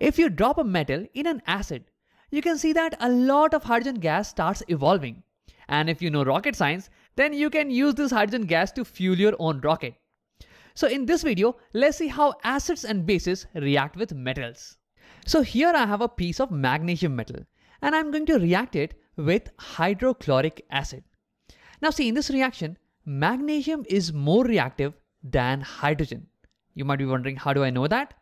If you drop a metal in an acid, you can see that a lot of hydrogen gas starts evolving. And if you know rocket science, then you can use this hydrogen gas to fuel your own rocket. So in this video, let's see how acids and bases react with metals. So here I have a piece of magnesium metal and I'm going to react it with hydrochloric acid. Now see in this reaction, magnesium is more reactive than hydrogen. You might be wondering how do I know that?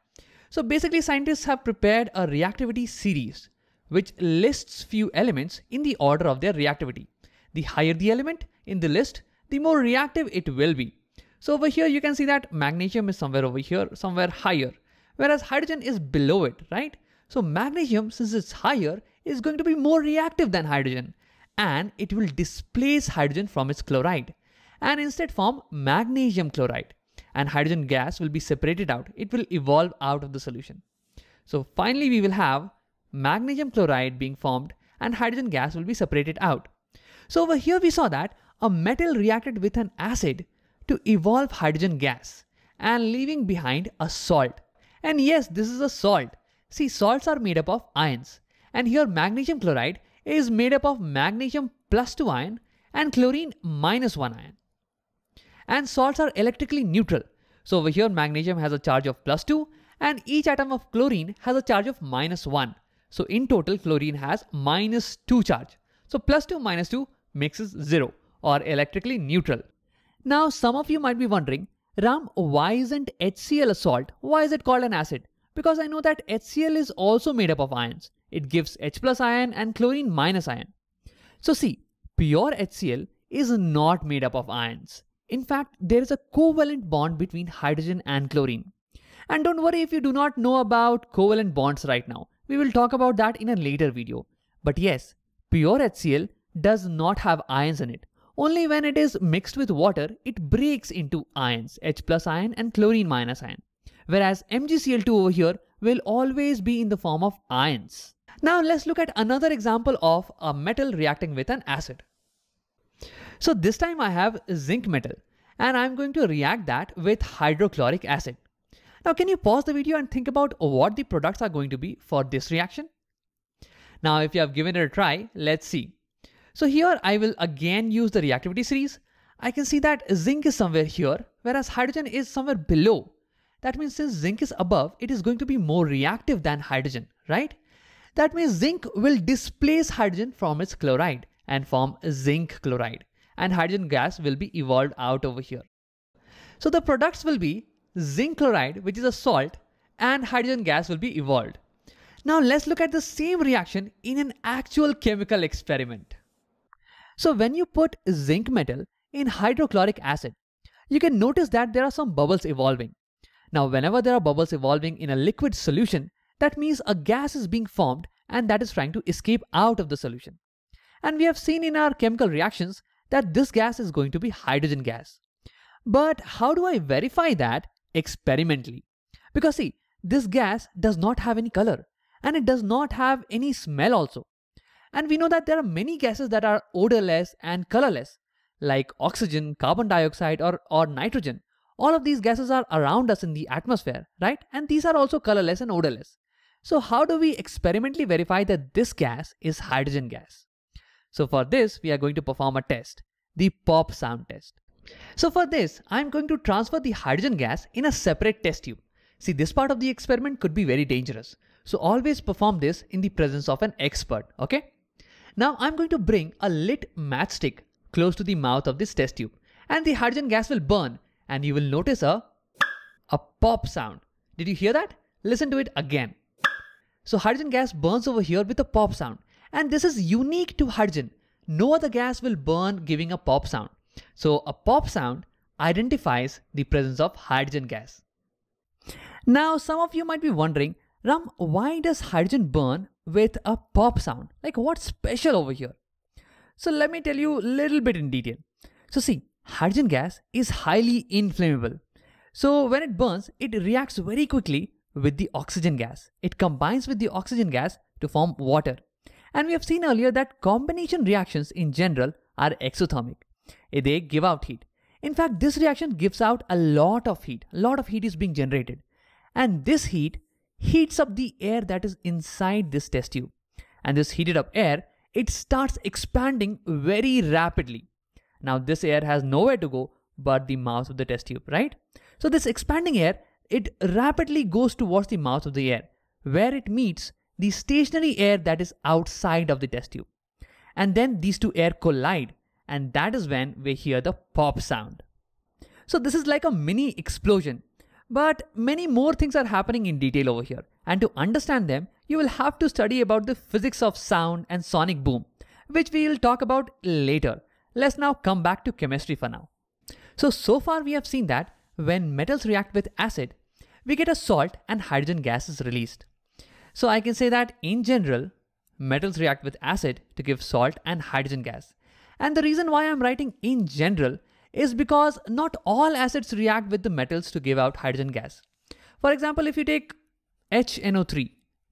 So basically scientists have prepared a reactivity series which lists few elements in the order of their reactivity. The higher the element in the list, the more reactive it will be. So over here you can see that magnesium is somewhere over here, somewhere higher, whereas hydrogen is below it, right? So magnesium, since it's higher, is going to be more reactive than hydrogen and it will displace hydrogen from its chloride and instead form magnesium chloride and hydrogen gas will be separated out. It will evolve out of the solution. So finally, we will have magnesium chloride being formed and hydrogen gas will be separated out. So over here, we saw that a metal reacted with an acid to evolve hydrogen gas and leaving behind a salt. And yes, this is a salt. See, salts are made up of ions. And here magnesium chloride is made up of magnesium plus 2 ion and chlorine minus 1 ion. And salts are electrically neutral. So over here, magnesium has a charge of plus 2 and each atom of chlorine has a charge of minus 1. So in total, chlorine has minus 2 charge. So plus 2 minus 2 makes us 0 or electrically neutral. Now some of you might be wondering, Ram, why isn't HCl a salt? Why is it called an acid? Because I know that HCl is also made up of ions. It gives H plus ion and chlorine minus ion. So see, pure HCl is not made up of ions. In fact, there is a covalent bond between hydrogen and chlorine. And don't worry if you do not know about covalent bonds right now. We will talk about that in a later video. But yes, pure HCl does not have ions in it. Only when it is mixed with water, it breaks into ions, H plus ion and chlorine minus ion. Whereas MgCl2 over here will always be in the form of ions. Now let's look at another example of a metal reacting with an acid. So this time I have zinc metal and I'm going to react that with hydrochloric acid. Now can you pause the video and think about what the products are going to be for this reaction? Now if you have given it a try, let's see. So here I will again use the reactivity series. I can see that zinc is somewhere here, whereas hydrogen is somewhere below. That means since zinc is above, it is going to be more reactive than hydrogen, right? That means zinc will displace hydrogen from its chloride and form zinc chloride and hydrogen gas will be evolved out over here. So the products will be zinc chloride, which is a salt, and hydrogen gas will be evolved. Now let's look at the same reaction in an actual chemical experiment. So when you put zinc metal in hydrochloric acid, you can notice that there are some bubbles evolving. Now whenever there are bubbles evolving in a liquid solution, that means a gas is being formed and that is trying to escape out of the solution. And we have seen in our chemical reactions that this gas is going to be hydrogen gas. But how do I verify that experimentally? Because see, this gas does not have any color and it does not have any smell also. And we know that there are many gases that are odorless and colorless, like oxygen, carbon dioxide, or, or nitrogen. All of these gases are around us in the atmosphere, right? And these are also colorless and odorless. So, how do we experimentally verify that this gas is hydrogen gas? So for this, we are going to perform a test, the pop sound test. So for this, I'm going to transfer the hydrogen gas in a separate test tube. See, this part of the experiment could be very dangerous. So always perform this in the presence of an expert, okay? Now I'm going to bring a lit matchstick close to the mouth of this test tube and the hydrogen gas will burn and you will notice a, a pop sound. Did you hear that? Listen to it again. So hydrogen gas burns over here with a pop sound. And this is unique to hydrogen. No other gas will burn giving a pop sound. So a pop sound identifies the presence of hydrogen gas. Now some of you might be wondering, Ram, why does hydrogen burn with a pop sound? Like what's special over here? So let me tell you a little bit in detail. So see, hydrogen gas is highly inflammable. So when it burns, it reacts very quickly with the oxygen gas. It combines with the oxygen gas to form water. And we have seen earlier that combination reactions in general are exothermic. Eh, they give out heat. In fact, this reaction gives out a lot of heat. A lot of heat is being generated. And this heat heats up the air that is inside this test tube. And this heated up air, it starts expanding very rapidly. Now this air has nowhere to go but the mouth of the test tube, right? So this expanding air, it rapidly goes towards the mouth of the air where it meets the stationary air that is outside of the test tube. And then these two air collide, and that is when we hear the pop sound. So this is like a mini explosion, but many more things are happening in detail over here. And to understand them, you will have to study about the physics of sound and sonic boom, which we will talk about later. Let's now come back to chemistry for now. So, so far we have seen that when metals react with acid, we get a salt and hydrogen gas is released. So I can say that in general, metals react with acid to give salt and hydrogen gas. And the reason why I'm writing in general is because not all acids react with the metals to give out hydrogen gas. For example, if you take HNO3,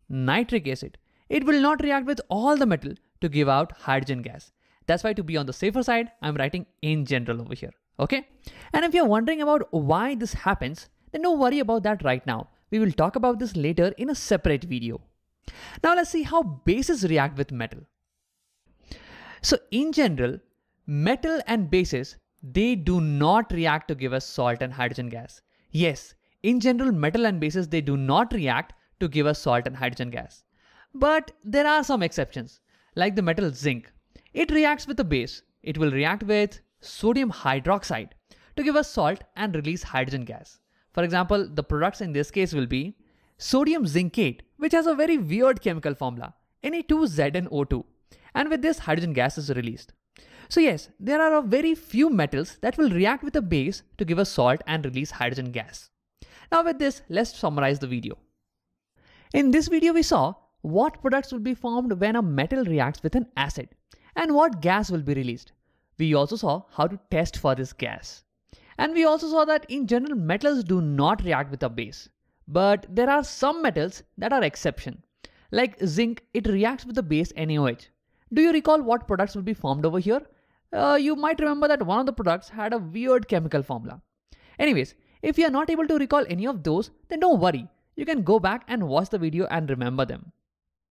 nitric acid, it will not react with all the metal to give out hydrogen gas. That's why to be on the safer side, I'm writing in general over here, okay? And if you're wondering about why this happens, then don't worry about that right now. We will talk about this later in a separate video. Now let's see how bases react with metal. So in general, metal and bases, they do not react to give us salt and hydrogen gas. Yes, in general, metal and bases, they do not react to give us salt and hydrogen gas. But there are some exceptions, like the metal zinc. It reacts with a base. It will react with sodium hydroxide to give us salt and release hydrogen gas. For example, the products in this case will be sodium zincate, which has a very weird chemical formula, Na2ZnO2. And with this, hydrogen gas is released. So yes, there are a very few metals that will react with a base to give a salt and release hydrogen gas. Now with this, let's summarize the video. In this video, we saw what products will be formed when a metal reacts with an acid and what gas will be released. We also saw how to test for this gas. And we also saw that in general metals do not react with a base. But there are some metals that are exception. Like zinc, it reacts with the base NaOH. Do you recall what products would be formed over here? Uh, you might remember that one of the products had a weird chemical formula. Anyways, if you are not able to recall any of those, then don't worry. You can go back and watch the video and remember them.